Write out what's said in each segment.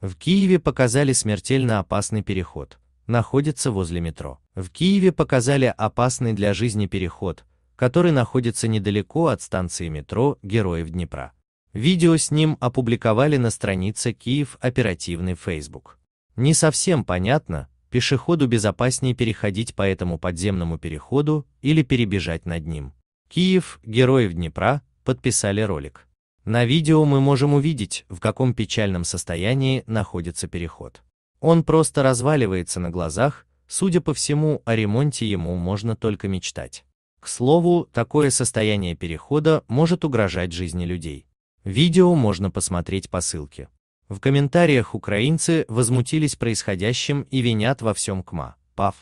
В Киеве показали смертельно опасный переход, находится возле метро. В Киеве показали опасный для жизни переход, который находится недалеко от станции метро Героев Днепра. Видео с ним опубликовали на странице Киев оперативный Facebook. Не совсем понятно, пешеходу безопаснее переходить по этому подземному переходу или перебежать над ним. Киев, Героев Днепра, подписали ролик. На видео мы можем увидеть, в каком печальном состоянии находится переход. Он просто разваливается на глазах, судя по всему, о ремонте ему можно только мечтать. К слову, такое состояние перехода может угрожать жизни людей. Видео можно посмотреть по ссылке. В комментариях украинцы возмутились происходящим и винят во всем КМА, ПАВ.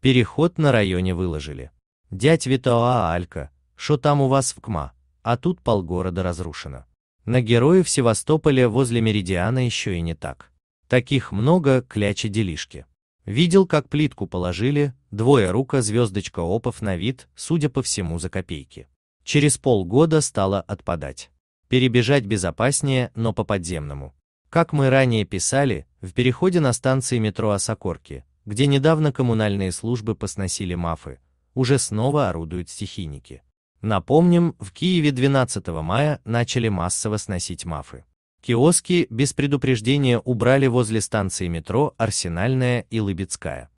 Переход на районе выложили. Дядь Витоа Алька, что там у вас в КМА, а тут полгорода разрушено. На героев Севастополя возле Меридиана еще и не так. Таких много, клячи делишки. Видел, как плитку положили, двое рука звездочка опов на вид, судя по всему за копейки. Через полгода стало отпадать. Перебежать безопаснее, но по подземному. Как мы ранее писали, в переходе на станции метро Осокорки, где недавно коммунальные службы посносили мафы, уже снова орудуют стихийники. Напомним, в Киеве 12 мая начали массово сносить мафы. Киоски без предупреждения убрали возле станции метро Арсенальная и Лыбецкая.